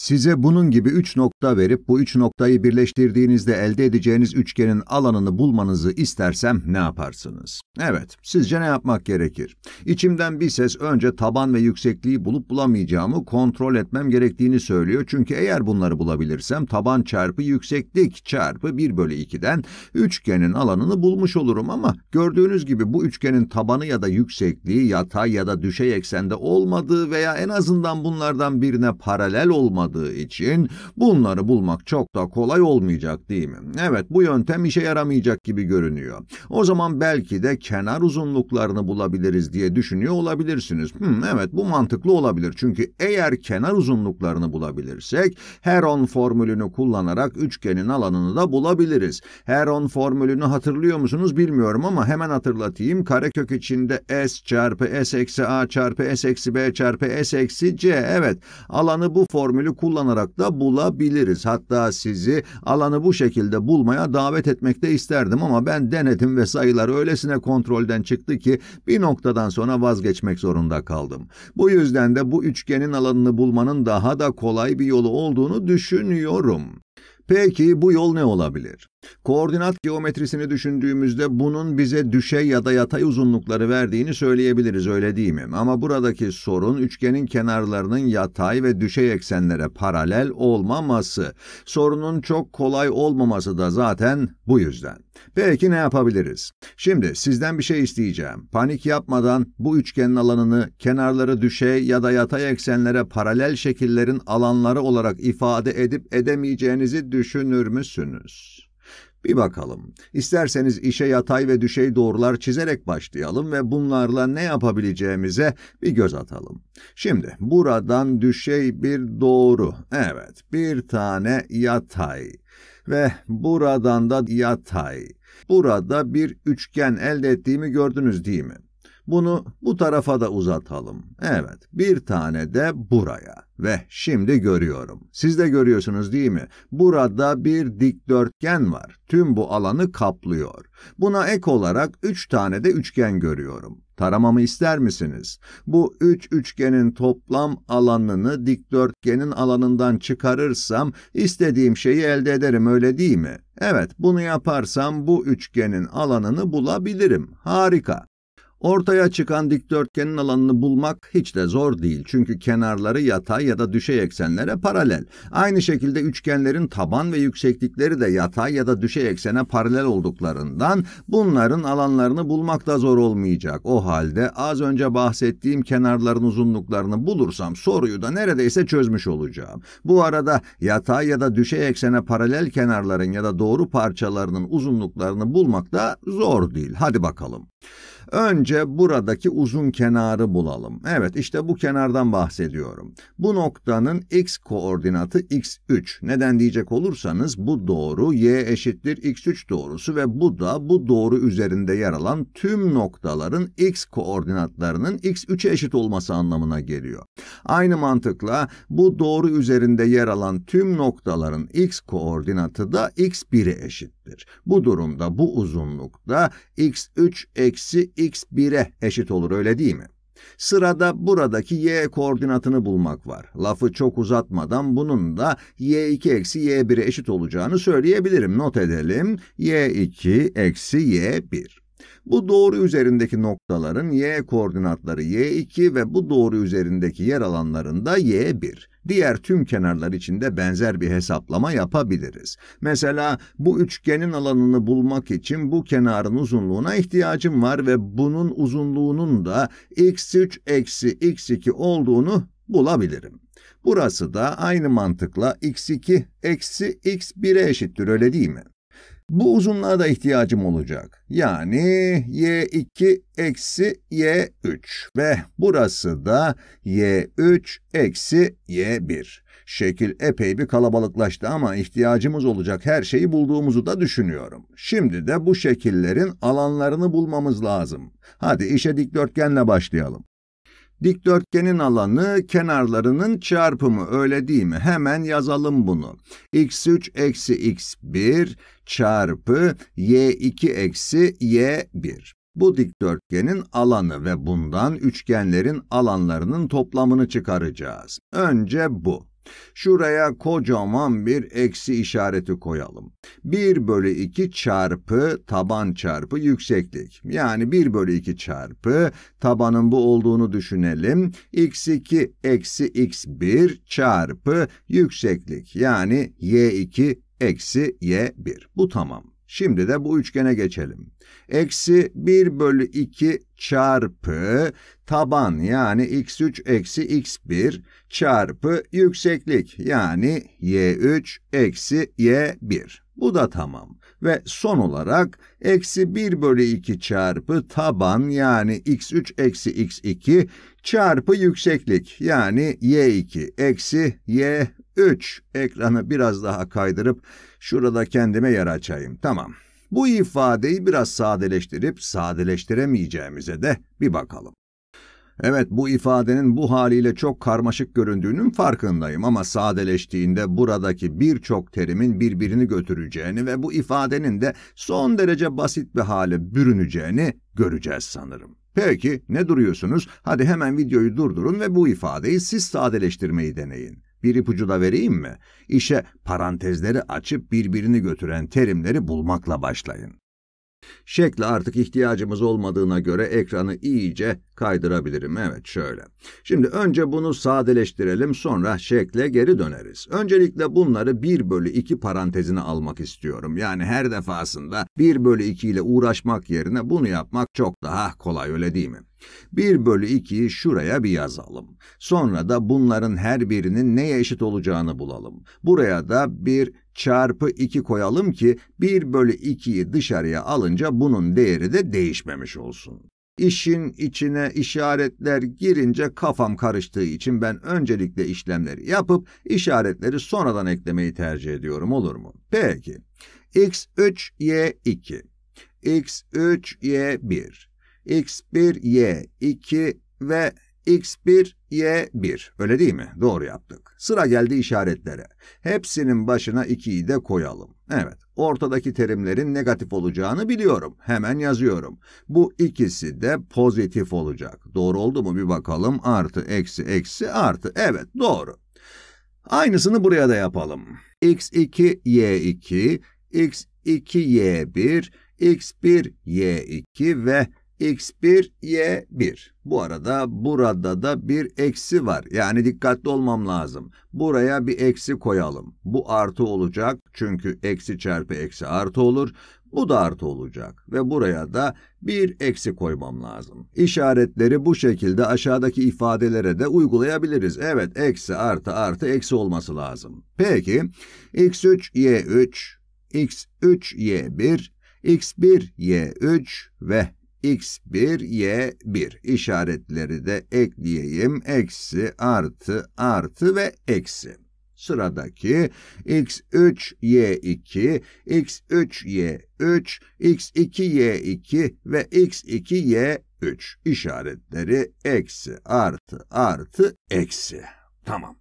Size bunun gibi üç nokta verip bu üç noktayı birleştirdiğinizde elde edeceğiniz üçgenin alanını bulmanızı istersem ne yaparsınız? Evet, sizce ne yapmak gerekir? İçimden bir ses önce taban ve yüksekliği bulup bulamayacağımı kontrol etmem gerektiğini söylüyor. Çünkü eğer bunları bulabilirsem taban çarpı yükseklik çarpı 1 bölü 2'den üçgenin alanını bulmuş olurum ama gördüğünüz gibi bu üçgenin tabanı ya da yüksekliği yatay ya da düşey eksende olmadığı veya en azından bunlardan birine paralel olmadığı olmadığı için bunları bulmak çok da kolay olmayacak değil mi? Evet bu yöntem işe yaramayacak gibi görünüyor. O zaman belki de kenar uzunluklarını bulabiliriz diye düşünüyor olabilirsiniz. Hmm, evet bu mantıklı olabilir çünkü eğer kenar uzunluklarını bulabilirsek Heron formülünü kullanarak üçgenin alanını da bulabiliriz. Heron formülünü hatırlıyor musunuz bilmiyorum ama hemen hatırlatayım. Karekök içinde S çarpı S eksi A çarpı S eksi B çarpı S eksi C. Evet alanı bu formülü kullanarak da bulabiliriz. Hatta sizi alanı bu şekilde bulmaya davet etmekte isterdim ama ben denetim ve sayılar öylesine kontrolden çıktı ki bir noktadan sonra vazgeçmek zorunda kaldım. Bu yüzden de bu üçgenin alanını bulmanın daha da kolay bir yolu olduğunu düşünüyorum. Peki bu yol ne olabilir? Koordinat geometrisini düşündüğümüzde bunun bize düşey ya da yatay uzunlukları verdiğini söyleyebiliriz öyle değil mi? Ama buradaki sorun üçgenin kenarlarının yatay ve düşey eksenlere paralel olmaması. Sorunun çok kolay olmaması da zaten bu yüzden. Peki ne yapabiliriz? Şimdi sizden bir şey isteyeceğim. Panik yapmadan bu üçgenin alanını kenarları düşey ya da yatay eksenlere paralel şekillerin alanları olarak ifade edip edemeyeceğinizi düşünür müsünüz? Bir bakalım. İsterseniz işe yatay ve düşey doğrular çizerek başlayalım ve bunlarla ne yapabileceğimize bir göz atalım. Şimdi buradan düşey bir doğru. Evet, bir tane yatay ve buradan da yatay. Burada bir üçgen elde ettiğimi gördünüz değil mi? Bunu bu tarafa da uzatalım. Evet, bir tane de buraya. Ve şimdi görüyorum. Siz de görüyorsunuz değil mi? Burada bir dikdörtgen var. Tüm bu alanı kaplıyor. Buna ek olarak üç tane de üçgen görüyorum. Taramamı ister misiniz? Bu üç üçgenin toplam alanını dikdörtgenin alanından çıkarırsam istediğim şeyi elde ederim öyle değil mi? Evet, bunu yaparsam bu üçgenin alanını bulabilirim. Harika. Ortaya çıkan dikdörtgenin alanını bulmak hiç de zor değil. Çünkü kenarları yatay ya da düşey eksenlere paralel. Aynı şekilde üçgenlerin taban ve yükseklikleri de yatay ya da düşey eksene paralel olduklarından bunların alanlarını bulmak da zor olmayacak. O halde az önce bahsettiğim kenarların uzunluklarını bulursam soruyu da neredeyse çözmüş olacağım. Bu arada yatay ya da düşey eksene paralel kenarların ya da doğru parçalarının uzunluklarını bulmak da zor değil. Hadi bakalım. Önce buradaki uzun kenarı bulalım. Evet işte bu kenardan bahsediyorum. Bu noktanın x koordinatı x3. Neden diyecek olursanız bu doğru y eşittir x3 doğrusu ve bu da bu doğru üzerinde yer alan tüm noktaların x koordinatlarının x3'e eşit olması anlamına geliyor. Aynı mantıkla bu doğru üzerinde yer alan tüm noktaların x koordinatı da x1'e eşit eşittir. Bu durumda bu uzunlukta x3 eksi x1'e eşit olur öyle değil mi? Sırada buradaki y koordinatını bulmak var. Lafı çok uzatmadan bunun da y2 eksi y1'e eşit olacağını söyleyebilirim. Not edelim. y2 eksi y1. Bu doğru üzerindeki noktaların y koordinatları y2 ve bu doğru üzerindeki yer alanlarında y1 diğer tüm kenarlar için de benzer bir hesaplama yapabiliriz. Mesela bu üçgenin alanını bulmak için bu kenarın uzunluğuna ihtiyacım var ve bunun uzunluğunun da x3 eksi x2 olduğunu bulabilirim. Burası da aynı mantıkla x2 eksi x1'e eşittir öyle değil mi? Bu uzunluğa da ihtiyacım olacak. Yani y2 eksi y3 ve burası da y3 eksi y1. Şekil epey bir kalabalıklaştı ama ihtiyacımız olacak her şeyi bulduğumuzu da düşünüyorum. Şimdi de bu şekillerin alanlarını bulmamız lazım. Hadi işe dikdörtgenle başlayalım. Dikdörtgenin alanı kenarlarının çarpımı öyle değil mi? Hemen yazalım bunu. x3 eksi x1 çarpı y2 eksi y1. Bu dikdörtgenin alanı ve bundan üçgenlerin alanlarının toplamını çıkaracağız. Önce bu. Şuraya kocaman bir eksi işareti koyalım. 1 bölü 2 çarpı taban çarpı yükseklik. Yani 1 bölü 2 çarpı tabanın bu olduğunu düşünelim. x2 eksi x1 çarpı yükseklik. Yani y2 eksi y1. Bu tamam. Şimdi de bu üçgene geçelim. Eksi 1 bölü 2 çarpı taban yani x3 eksi x1 çarpı yükseklik yani y3 eksi y1. Bu da tamam. Ve son olarak eksi 1 bölü 2 çarpı taban yani x3 eksi x2 çarpı yükseklik yani y2 eksi y3. Ekranı biraz daha kaydırıp şurada kendime yer açayım. Tamam. Bu ifadeyi biraz sadeleştirip sadeleştiremeyeceğimize de bir bakalım. Evet bu ifadenin bu haliyle çok karmaşık göründüğünün farkındayım ama sadeleştiğinde buradaki birçok terimin birbirini götüreceğini ve bu ifadenin de son derece basit bir hale bürüneceğini göreceğiz sanırım. Peki ne duruyorsunuz? Hadi hemen videoyu durdurun ve bu ifadeyi siz sadeleştirmeyi deneyin. Bir ipucu da vereyim mi? İşe parantezleri açıp birbirini götüren terimleri bulmakla başlayın. Şekle artık ihtiyacımız olmadığına göre ekranı iyice kaydırabilirim. Evet şöyle. Şimdi önce bunu sadeleştirelim sonra şekle geri döneriz. Öncelikle bunları 1 bölü 2 parantezine almak istiyorum. Yani her defasında 1 bölü 2 ile uğraşmak yerine bunu yapmak çok daha kolay öyle değil mi? 1 bölü 2'yi şuraya bir yazalım. Sonra da bunların her birinin neye eşit olacağını bulalım. Buraya da 1 çarpı 2 koyalım ki 1 bölü 2'yi dışarıya alınca bunun değeri de değişmemiş olsun. İşin içine işaretler girince kafam karıştığı için ben öncelikle işlemleri yapıp işaretleri sonradan eklemeyi tercih ediyorum olur mu? Peki. x3, y2, x3, y1, x1, y2 ve x1, y1. Öyle değil mi? Doğru yaptık. Sıra geldi işaretlere. Hepsinin başına 2'yi de koyalım. Evet, ortadaki terimlerin negatif olacağını biliyorum. Hemen yazıyorum. Bu ikisi de pozitif olacak. Doğru oldu mu bir bakalım. Artı, eksi, eksi, artı. Evet, doğru. Aynısını buraya da yapalım. x2, y2, x2, y1, x1, y2 ve x1, y1. Bu arada burada da bir eksi var. Yani dikkatli olmam lazım. Buraya bir eksi koyalım. Bu artı olacak çünkü eksi çarpı eksi artı olur. Bu da artı olacak ve buraya da bir eksi koymam lazım. İşaretleri bu şekilde aşağıdaki ifadelere de uygulayabiliriz. Evet, eksi artı artı eksi olması lazım. Peki, x3, y3, x3, y1, x1, y3 ve x1, y1 işaretleri de ekleyeyim. Eksi, artı, artı ve eksi. Sıradaki x3, y2, x3, y3, x2, y2 ve x2, y3 işaretleri eksi, artı, artı, eksi. Tamam.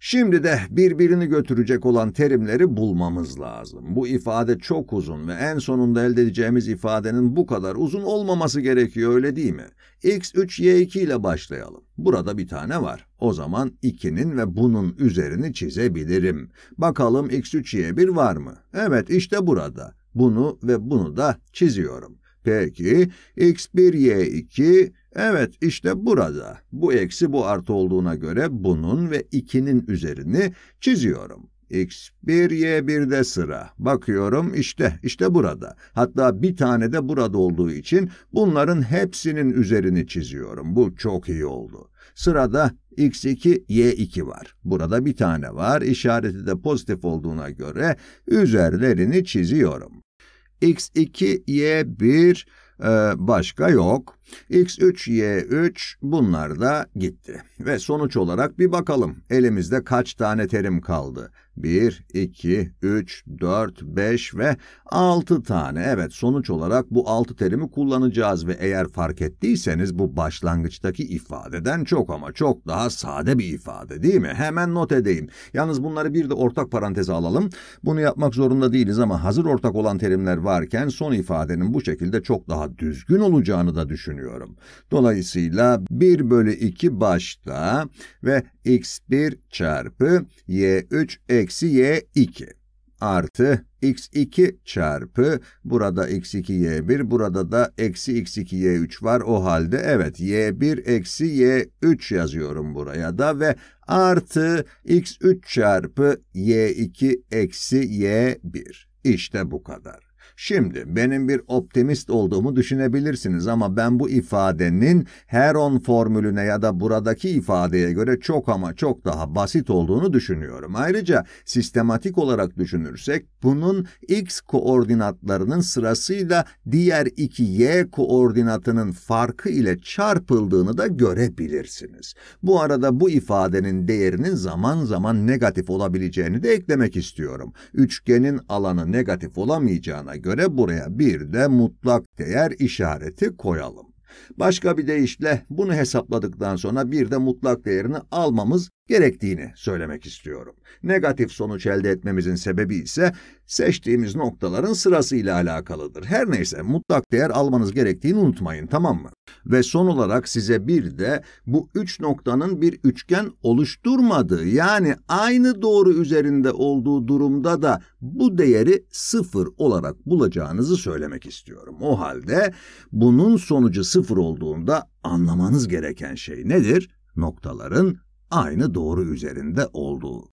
Şimdi de birbirini götürecek olan terimleri bulmamız lazım. Bu ifade çok uzun ve en sonunda elde edeceğimiz ifadenin bu kadar uzun olmaması gerekiyor öyle değil mi? x3, y2 ile başlayalım. Burada bir tane var. O zaman 2'nin ve bunun üzerini çizebilirim. Bakalım x3, y1 var mı? Evet işte burada. Bunu ve bunu da çiziyorum. Peki x1, y2 Evet işte burada bu eksi bu artı olduğuna göre bunun ve 2'nin üzerini çiziyorum. X1, y de sıra. Bakıyorum işte, işte burada. Hatta bir tane de burada olduğu için bunların hepsinin üzerini çiziyorum. Bu çok iyi oldu. Sırada X2, Y2 var. Burada bir tane var. İşareti de pozitif olduğuna göre üzerlerini çiziyorum. X2, Y1 e, başka yok. X3, Y3 bunlar da gitti. Ve sonuç olarak bir bakalım elimizde kaç tane terim kaldı? 1, 2, 3, 4, 5 ve 6 tane. Evet sonuç olarak bu 6 terimi kullanacağız ve eğer fark ettiyseniz bu başlangıçtaki ifadeden çok ama çok daha sade bir ifade değil mi? Hemen not edeyim. Yalnız bunları bir de ortak paranteze alalım. Bunu yapmak zorunda değiliz ama hazır ortak olan terimler varken son ifadenin bu şekilde çok daha düzgün olacağını da düşün düşünüyorum. Dolayısıyla 1 bölü 2 başta ve x1 çarpı y3 eksi y2 artı x2 çarpı burada x2 y1 burada da eksi x2 y3 var o halde evet y1 eksi y3 yazıyorum buraya da ve artı x3 çarpı y2 eksi y1 işte bu kadar. Şimdi benim bir optimist olduğumu düşünebilirsiniz ama ben bu ifadenin Heron formülüne ya da buradaki ifadeye göre çok ama çok daha basit olduğunu düşünüyorum. Ayrıca sistematik olarak düşünürsek bunun x koordinatlarının sırasıyla diğer iki y koordinatının farkı ile çarpıldığını da görebilirsiniz. Bu arada bu ifadenin değerinin zaman zaman negatif olabileceğini de eklemek istiyorum. Üçgenin alanı negatif olamayacağına göre göre buraya bir de mutlak değer işareti koyalım. Başka bir deyişle bunu hesapladıktan sonra bir de mutlak değerini almamız gerektiğini söylemek istiyorum. Negatif sonuç elde etmemizin sebebi ise seçtiğimiz noktaların sırasıyla alakalıdır. Her neyse mutlak değer almanız gerektiğini unutmayın tamam mı? Ve son olarak size bir de bu üç noktanın bir üçgen oluşturmadığı yani aynı doğru üzerinde olduğu durumda da bu değeri sıfır olarak bulacağınızı söylemek istiyorum. O halde bunun sonucu sıfır olduğunda anlamanız gereken şey nedir? Noktaların aynı doğru üzerinde olduğu.